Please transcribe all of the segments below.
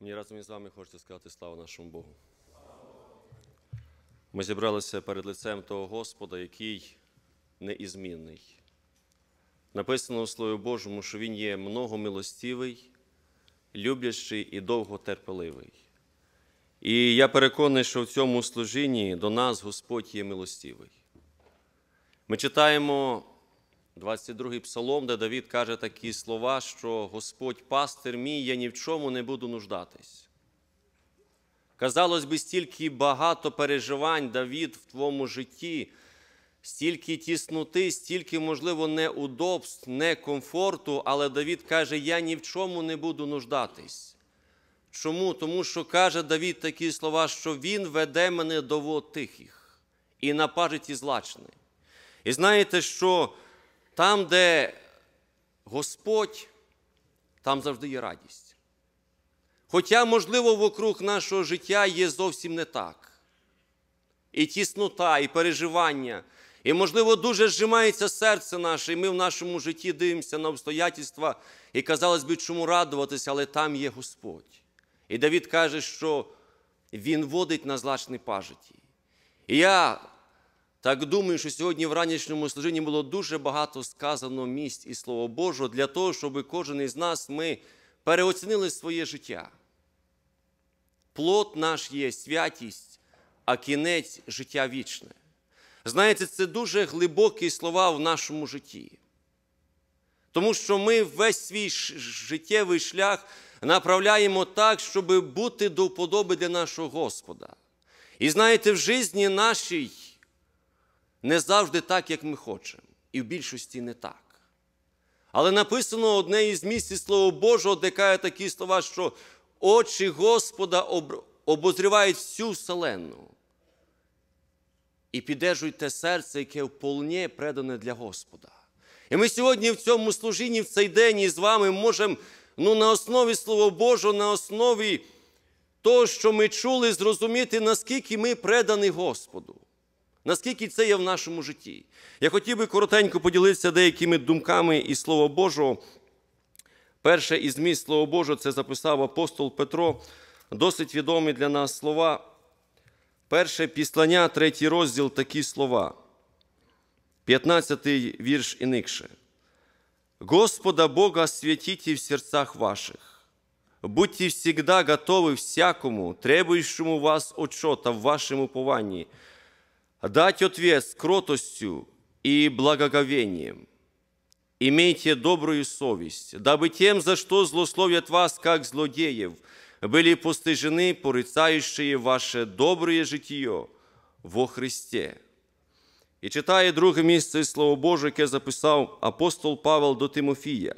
Мені разом із вами хочеться сказати слава нашому Богу. Ми зібралися перед лицем того Господа, який неізмінний. Написано у Слові Божому, що Він є многомилостивий, люблячий і довготерпеливий. І я переконаний, що в цьому служінні до нас Господь є милостивий. Ми читаємо 22 псалом, де Давід каже такі слова, що Господь пастир мій, я ні в чому не буду нуждатись. Казалось би, стільки багато переживань Давід в твоєму житті, стільки тісноти, стільки, можливо, неудобств, некомфорту, але Давід каже, я ні в чому не буду нуждатись. Чому? Тому що каже Давід такі слова, що Він веде мене до вод тихих і на пажиті злачний. І знаєте, що там, де Господь, там завжди є радість. Хоча, можливо, вокруг нашого життя є зовсім не так. І тіснота, і переживання. І, можливо, дуже зжимається серце наше, і ми в нашому житті дивимося на обстоятельства і, казалось би, чому радуватися, але там є Господь. І Давід каже, що Він водить на злачні пажиті. І я так думаю, що сьогодні в ранішньому служенні було дуже багато сказано місць і Слово Божого для того, щоб кожен із нас ми переоцінили своє життя. Плод наш є святість, а кінець життя вічне. Знаєте, це дуже глибокі слова в нашому житті. Тому що ми весь свій життєвий шлях направляємо так, щоб бути до вподоби для нашого Господа. І знаєте, в житті нашій не завжди так, як ми хочемо, і в більшості не так. Але написано одне із місць Слова Божого, де кає такі слова, що очі Господа обозрівають всю вселенну. І піддержують те серце, яке вполне предане для Господа. І ми сьогодні в цьому служінні, в цей день із вами можемо ну, на основі Слова Божого, на основі того, що ми чули, зрозуміти, наскільки ми предані Господу. Наскільки це є в нашому житті? Я хотів би коротенько поділитися деякими думками і Слова Божо. Перше із міст Слова Божого це записав апостол Петро, досить відомі для нас слова. Перше післання, третій розділ такі слова. 15 й вірш інакше. Господа Бога святіть в серцях ваших. Будьте всегда готові всякому, требуючому вас очота в вашому пованні, дать ответ с кротостью и благоговением. Имейте добрую совесть, дабы тем, за что злословят вас, как злодеев, были постыжены порицающие ваше доброе житие во Христе. І читає друге місце Слово Боже, яке записав апостол Павел до Тимофія.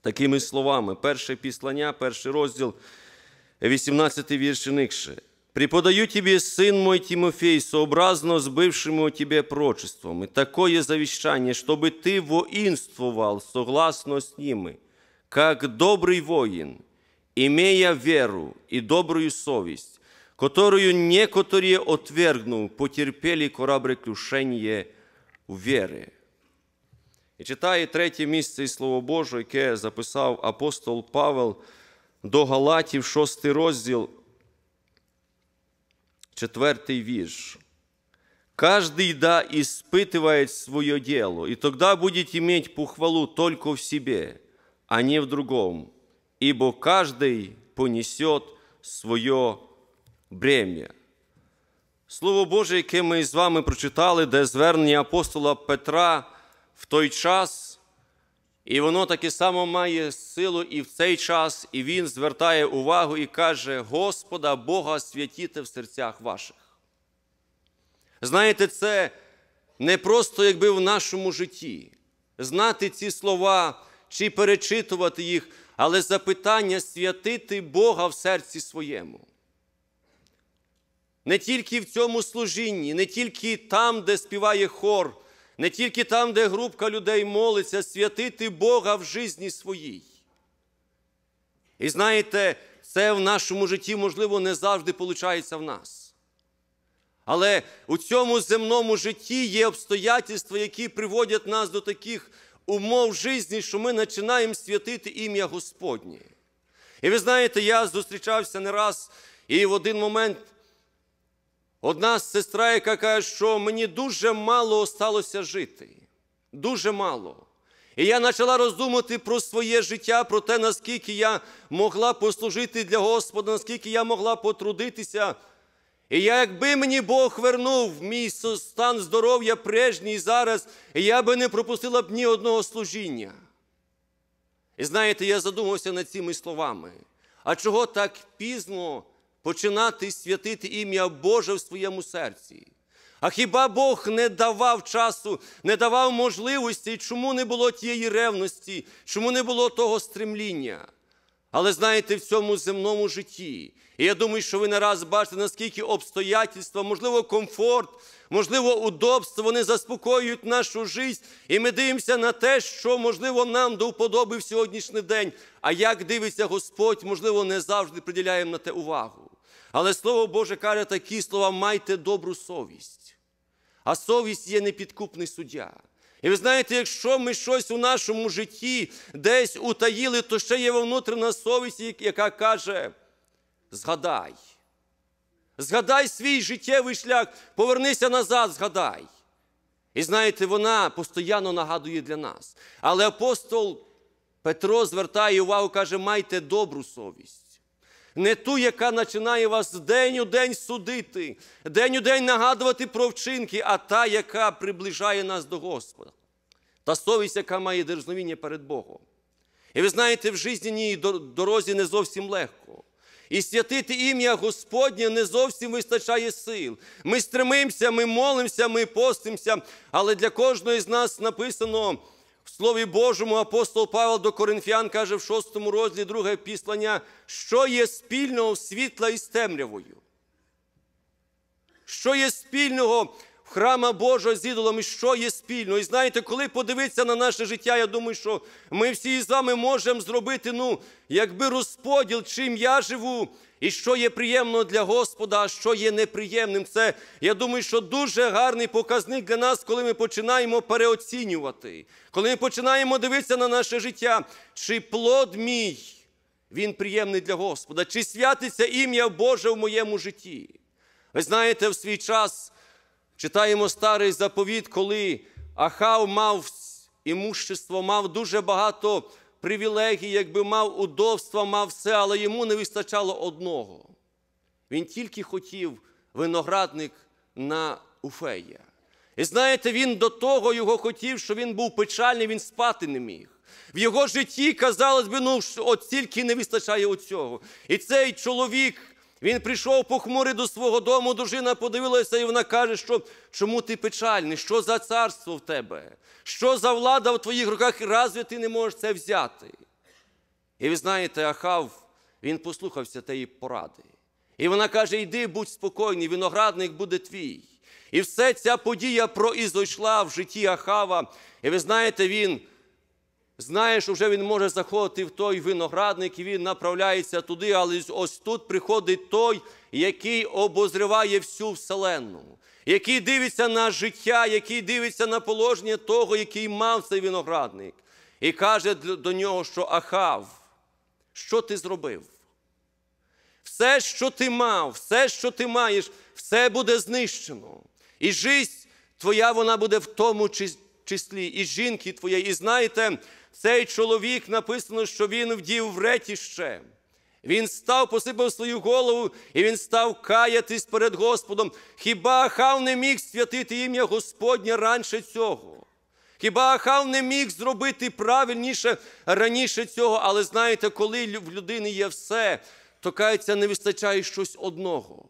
Такими словами, перше післання, перший розділ, 18 віршиникше. Преподаю тебе, сын мой Тимофей, сообразно сбывшему тебе прочеством, и такое завещание, чтобы ты воинствовал согласно с ними, как добрый воин, имея веру и добрую совесть, которую некоторые отвергнув, потерпели кораблекрушение веры. І читає третє місце і Слово Боже, яке записав апостол Павел до Галатів, шостий розділ. Четвертий вірш. «Каждый, да, испытывает свое дело, и тогда будет иметь похвалу только в себе, а не в другом, ибо каждый понесет свое бремя». Слово Боже, яке ми з вами прочитали, де звернення апостола Петра в той час і воно таке само має силу і в цей час, і він звертає увагу і каже: Господа Бога святіте в серцях ваших. Знаєте, це не просто якби в нашому житті знати ці слова чи перечитувати їх, але запитання святити Бога в серці своєму. Не тільки в цьому служінні, не тільки там, де співає хор не тільки там, де групка людей молиться, святити Бога в житті своїй. І знаєте, це в нашому житті, можливо, не завжди виходить в нас. Але у цьому земному житті є обстоятельства, які приводять нас до таких умов житті, що ми починаємо святити ім'я Господнє. І ви знаєте, я зустрічався не раз, і в один момент Одна сестра, яка каже, що мені дуже мало осталося жити. Дуже мало. І я почала роздумати про своє життя, про те, наскільки я могла послужити для Господа, наскільки я могла потрудитися. І я, якби мені Бог вернув мій стан здоров'я прежній зараз, я би не пропустила б ні одного служіння. І знаєте, я задумався над цими словами. А чого так пізно починати святити ім'я Боже в своєму серці. А хіба Бог не давав часу, не давав можливості, чому не було тієї ревності, чому не було того стремління? Але знаєте, в цьому земному житті, і я думаю, що ви не раз бачите, наскільки обстоятельства, можливо, комфорт, можливо, удобство, вони заспокоюють нашу життя, і ми дивимося на те, що, можливо, нам до вподоби в сьогоднішній день. А як дивиться Господь, можливо, не завжди приділяємо на те увагу. Але Слово Боже каже такі слова: майте добру совість. А совість є непідкупний суддя. І ви знаєте, якщо ми щось у нашому житті десь утаїли, то ще є внутрішня совість, яка каже: згадай. Згадай свій життєвий шлях, повернися назад, згадай. І знаєте, вона постійно нагадує для нас. Але апостол Петро звертає увагу, каже, майте добру совість не ту, яка починає вас день у день судити, день у день нагадувати про вчинки, а та, яка приближає нас до Господа, та совість, яка має дерзновіння перед Богом. І ви знаєте, в життєній дорозі не зовсім легко. І святити ім'я Господнє не зовсім вистачає сил. Ми стремимося, ми молимося, ми постимося, але для кожної з нас написано. В Слові Божому апостол Павел до Коринфян каже в шостому розділі друге післання, що є спільного світла із темрявою. Що є спільного храма Божого з ідолами, що є спільно. І знаєте, коли подивитися на наше життя, я думаю, що ми всі з вами можемо зробити, ну, якби розподіл, чим я живу, і що є приємно для Господа, а що є неприємним. Це я думаю, що дуже гарний показник для нас, коли ми починаємо переоцінювати, коли ми починаємо дивитися на наше життя, чи плод мій. Він приємний для Господа, чи святиться ім'я Боже в моєму житті? Ви знаєте, в свій час Читаємо старий заповіт, коли Ахав мав імущество, мав дуже багато привілегій, якби мав удобства, мав все, але йому не вистачало одного. Він тільки хотів виноградник на Уфея. І знаєте, він до того його хотів, що він був печальний, він спати не міг. В його житті, казалось би, ну от тільки не вистачає оцього. І цей чоловік. Він прийшов похмурий до свого дому, дружина подивилася, і вона каже, що чому ти печальний, що за царство в тебе, що за влада в твоїх руках, і разве ти не можеш це взяти? І ви знаєте, Ахав, він послухався тієї поради. І вона каже: Йди, будь спокійний, виноградник буде твій. І все ця подія проізойшла в житті Ахава. І ви знаєте, він знає, що вже він може заходити в той виноградник, і він направляється туди, але ось тут приходить той, який обозриває всю вселенну, який дивиться на життя, який дивиться на положення того, який мав цей виноградник, і каже до нього, що Ахав, що ти зробив? Все, що ти мав, все, що ти маєш, все буде знищено. І життя твоя вона буде в тому числі, і жінки твоєї. І знаєте, цей чоловік написано, що він вдів вретіще. Він став, посипав свою голову, і він став каятись перед Господом. Хіба Ахав не міг святити ім'я Господнє раніше цього? Хіба Ахав не міг зробити правильніше раніше цього? Але знаєте, коли в людини є все, то кається, не вистачає щось одного.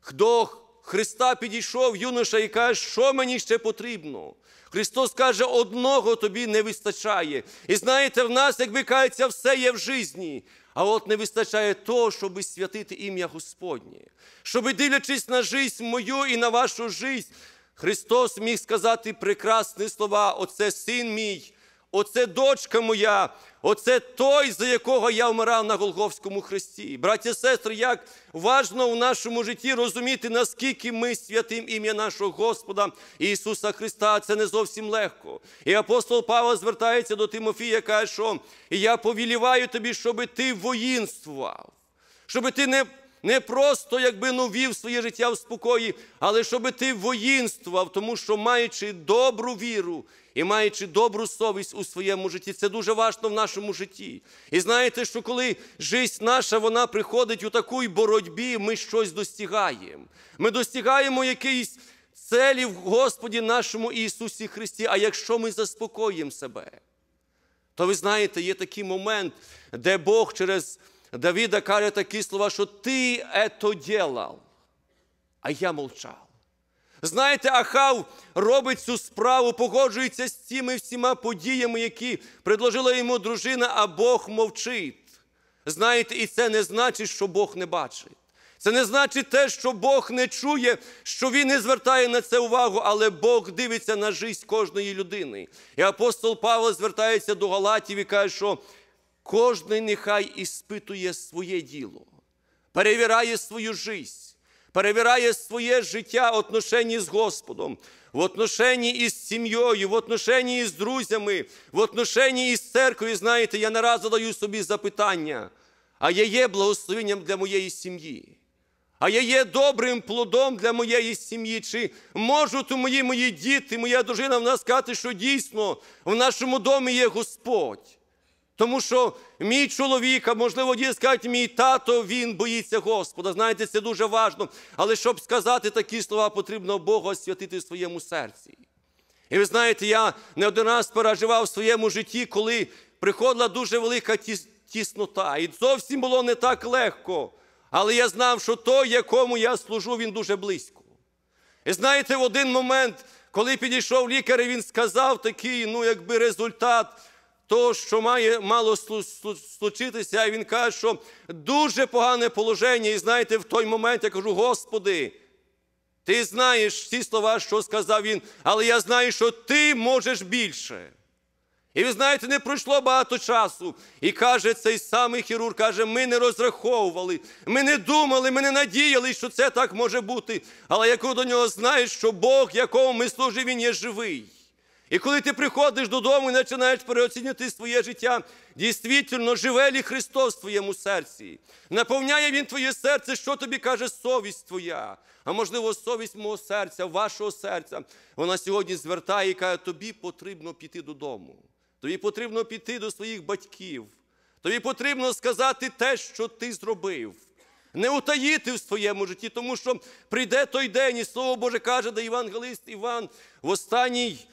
Хто Христа підійшов юноша і каже, що мені ще потрібно? Христос каже, одного тобі не вистачає. І знаєте, в нас, як кається, все є в житті. А от не вистачає того, щоб святити ім'я Господнє, щоб, дивлячись на життя мою і на вашу життя, Христос міг сказати прекрасні слова, Оце син мій. Оце дочка моя, оце той, за якого я вмирав на Голговському хресті. Браття і сестри, як важно в нашому житті розуміти, наскільки ми святим ім'я нашого Господа Ісуса Христа, це не зовсім легко. І апостол Павло звертається до Тимофія, каже, що я повіліваю тобі, щоби ти воїнствував, щоби ти не. Не просто, якби ну, вів своє життя в спокої, але щоб ти воїнствував, тому що маючи добру віру і маючи добру совість у своєму житті. Це дуже важливо в нашому житті. І знаєте, що коли життя наша вона приходить у такій боротьбі, ми щось достигаємо. Ми достигаємо якоїсь целі в Господі нашому Ісусі Христі. А якщо ми заспокоїмо себе, то ви знаєте, є такий момент, де Бог через Давіда каже такі слова, що ти ето ділав, а я мовчав. Знаєте, Ахав робить цю справу, погоджується з цими всіма подіями, які предложила йому дружина, а Бог мовчить. Знаєте, і це не значить, що Бог не бачить. Це не значить те, що Бог не чує, що Він не звертає на це увагу, але Бог дивиться на життя кожної людини. І апостол Павло звертається до Галатів і каже, що кожен нехай іспитує своє діло, перевіряє свою життя перевіряє своє життя в отношенні з Господом, в отношенні із сім'єю, в отношенні із друзями, в отношенні із церквою. Знаєте, я не раз задаю собі запитання, а я є благословенням для моєї сім'ї. А я є добрим плодом для моєї сім'ї. Чи можуть мої мої діти, моя дружина в нас сказати, що дійсно в нашому домі є Господь? Тому що мій чоловік, а можливо, діти скажуть, мій тато, він боїться Господа. Знаєте, це дуже важливо. Але щоб сказати такі слова, потрібно Бога освятити в своєму серці. І ви знаєте, я не один раз переживав в своєму житті, коли приходила дуже велика тіснота. І зовсім було не так легко. Але я знав, що той, якому я служу, він дуже близько. І знаєте, в один момент, коли підійшов лікар, і він сказав такий, ну, якби результат того, що має мало случитися, і він каже, що дуже погане положення. І знаєте, в той момент я кажу: Господи, ти знаєш всі слова, що сказав він, але я знаю, що ти можеш більше. І ви знаєте, не пройшло багато часу. І каже цей самий хірург, каже, ми не розраховували, ми не думали, ми не надіяли, що це так може бути. Але я до нього знаєш, що Бог, якому ми служимо, Він є живий. І коли ти приходиш додому і починаєш переоцінювати своє життя, дійсно, живе лі Христос в твоєму серці? Наповняє Він твоє серце, що тобі каже совість твоя, а можливо, совість мого серця, вашого серця. Вона сьогодні звертає і каже, тобі потрібно піти додому. Тобі потрібно піти до своїх батьків. Тобі потрібно сказати те, що ти зробив. Не утаїти в своєму житті, тому що прийде той день, і слово Боже каже, де Євангелист Іван в останній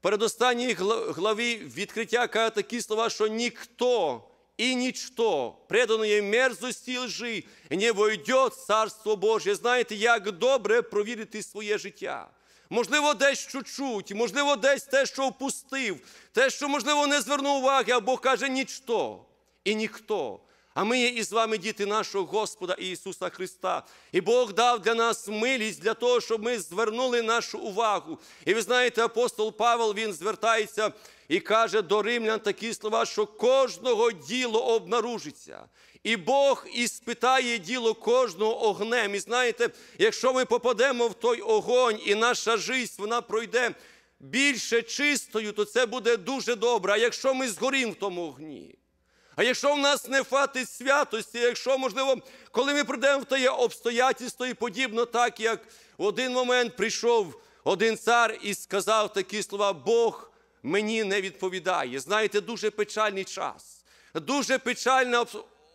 передостанній главі відкриття каже такі слова, що ніхто і нічто преданої мерзості і лжи, не войде Царство Боже. Знаєте, як добре провірити своє життя. Можливо, десь що чуть, можливо, десь те, що впустив, те, що, можливо, не звернув уваги, а Бог каже нічто і ніхто а ми є і з вами діти нашого Господа Ісуса Христа. І Бог дав для нас милість для того, щоб ми звернули нашу увагу. І ви знаєте, апостол Павел він звертається і каже до римлян такі слова, що кожного діло обнаружиться. І Бог іспитає діло кожного огнем. І знаєте, якщо ми попадемо в той огонь, і наша життя, вона пройде. Більше чистою, то це буде дуже добре. А якщо ми згорім в тому огні, а якщо в нас не фатить святості, якщо, можливо, коли ми прийдемо в те обстоятельство і подібно, так як в один момент прийшов один цар і сказав такі слова: Бог мені не відповідає. Знаєте, дуже печальний час, дуже печальна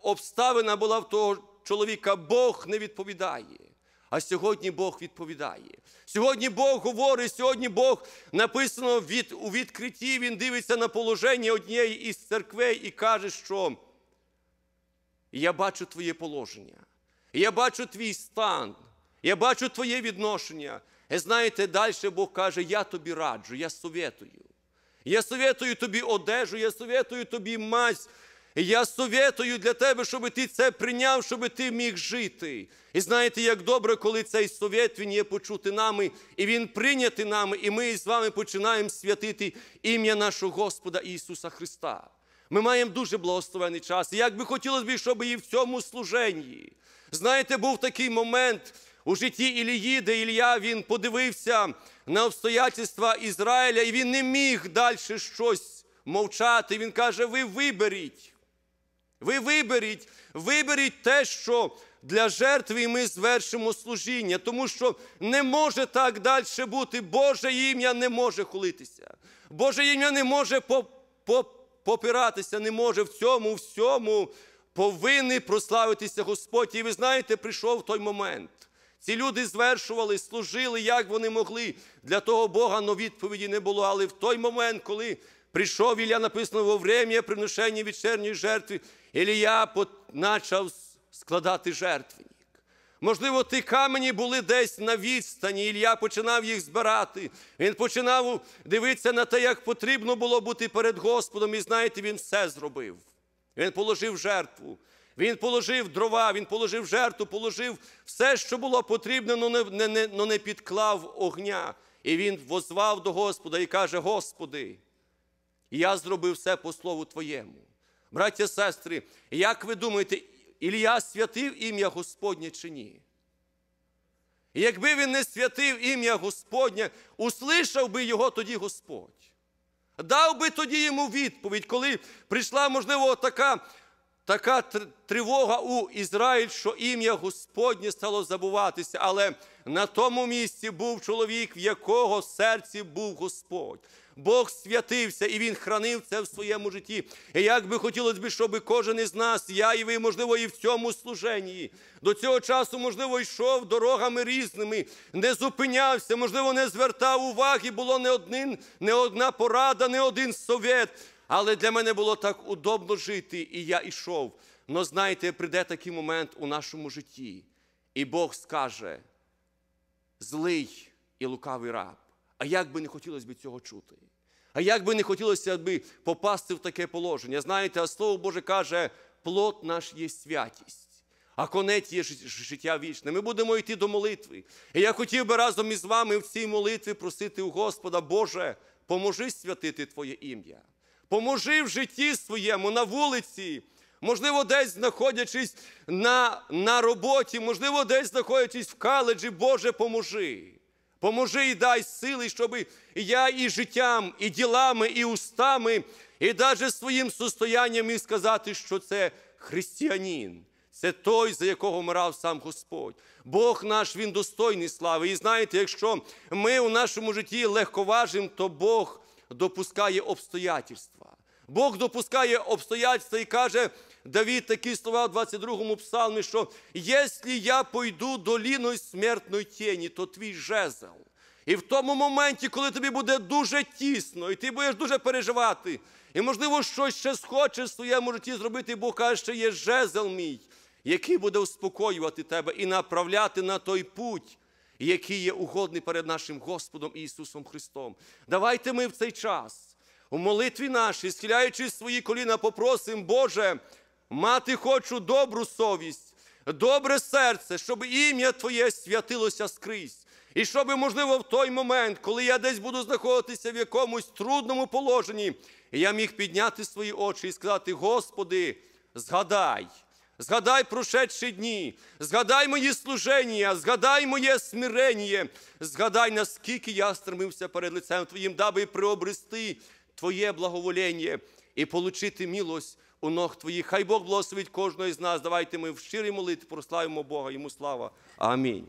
обставина була в того чоловіка. Бог не відповідає. А сьогодні Бог відповідає. Сьогодні Бог говорить, сьогодні Бог написано від, у відкритті, Він дивиться на положення однієї із церквей і каже, що я бачу твоє положення, я бачу твій стан, я бачу твоє відношення. І е, знаєте, далі Бог каже, я тобі раджу, я советую. Я советую тобі одежу, я советую тобі мазь, і я советую для тебе, щоб ти це прийняв, щоб ти міг жити. І знаєте, як добре, коли цей совет він є почути нами, і він прийняти нами, і ми з вами починаємо святити ім'я нашого Господа Ісуса Христа. Ми маємо дуже благословений час. І як би хотілося б, щоб і в цьому служенні. Знаєте, був такий момент у житті Ілії, де Ілія він подивився на обстоятельства Ізраїля, і він не міг далі щось мовчати. Він каже: Ви виберіть. Ви виберіть, виберіть те, що для жертви ми звершимо служіння, тому що не може так далі бути. Боже ім'я не може хулитися. Боже ім'я не може попиратися, не може в цьому, всьому повинні прославитися Господь. І ви знаєте, прийшов той момент. Ці люди звершували, служили, як вони могли. Для того Бога но відповіді не було. Але в той момент, коли прийшов Ілля, написано во время приношення вечерньої жертви, Ілія почав складати жертвенник. Можливо, ті камені були десь на відстані, Ілля починав їх збирати. Він починав дивитися на те, як потрібно було бути перед Господом. І знаєте, він все зробив. Він положив жертву. Він положив дрова, він положив жертву, положив все, що було потрібно, але не, не, не підклав огня. І він возвав до Господа і каже: Господи, і я зробив все по слову Твоєму. Браття, сестри, як ви думаєте, Ілія святив ім'я Господнє чи ні? І якби він не святив ім'я Господнє, услышав би його тоді Господь. Дав би тоді йому відповідь, коли прийшла, можливо, така така тривога у Ізраїль, що ім'я Господнє стало забуватися, але на тому місці був чоловік, в якого серці був Господь. Бог святився і Він хранив це в своєму житті. І як би хотілося б, щоб кожен із нас, я і ви, можливо, і в цьому служенні до цього часу, можливо, йшов дорогами різними, не зупинявся, можливо, не звертав уваги, було не один, не одна порада, не один совет. Але для мене було так удобно жити, і я йшов. Но знаєте, прийде такий момент у нашому житті, і Бог скаже: злий і лукавий раб. А як би не хотілося б цього чути? А як би не хотілося б попасти в таке положення? Знаєте, а слово Боже каже, плод наш є святість. А конець є життя вічне. Ми будемо йти до молитви. І я хотів би разом із вами в цій молитві просити у Господа, Боже, поможи святити Твоє ім'я. Поможи в житті своєму, на вулиці, можливо, десь знаходячись на на роботі, можливо, десь знаходячись в каледжі, Боже, поможи. Поможи і дай сили, щоб я і життям, і ділами, і устами, і навіть своїм состоянням міг сказати, що це християнин. Це той, за якого вмирав сам Господь. Бог наш, Він достойний слави. І знаєте, якщо ми у нашому житті легковажимо, то Бог допускає обстоятельства. Бог допускає обстоятельства і каже, Давід такі слова в 22-му псалмі, що якщо я пойду доліною смертної тіні, то твій жезл. І в тому моменті, коли тобі буде дуже тісно, і ти будеш дуже переживати, і, можливо, щось ще схочеш в своєму житті зробити, бо каже, що є жезл мій, який буде успокоювати тебе і направляти на той путь, який є угодний перед нашим Господом Ісусом Христом. Давайте ми в цей час у молитві нашій, схиляючи свої коліна, попросимо, Боже. Мати хочу добру совість, добре серце, щоб ім'я Твоє святилося скрізь. І щоб, можливо, в той момент, коли я десь буду знаходитися в якомусь трудному положенні, я міг підняти свої очі і сказати: Господи, згадай, згадай прошедші дні, згадай мої служення, згадай моє смирення, згадай, наскільки я стремився перед лицем Твоїм, даби приобрести Твоє благоволення і отримати милость у ног твоїх. Хай Бог благословить кожного із нас. Давайте ми в щирій молитві прославимо Бога, йому слава. Амінь.